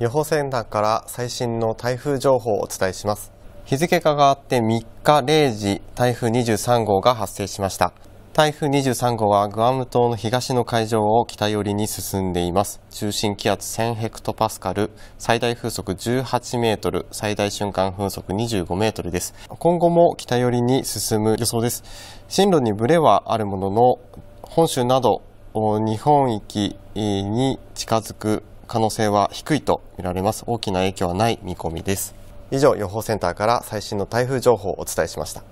予報センターから最新の台風情報をお伝えします日付が変わって3日0時台風23号が発生しました台風23号はグアム島の東の海上を北寄りに進んでいます中心気圧1000ヘクトパスカル最大風速18メートル最大瞬間風速25メートルです今後も北寄りに進む予想です進路にブレはあるものの本州など日本域に近づく可能性は低いと見られます。大きな影響はない見込みです。以上、予報センターから最新の台風情報をお伝えしました。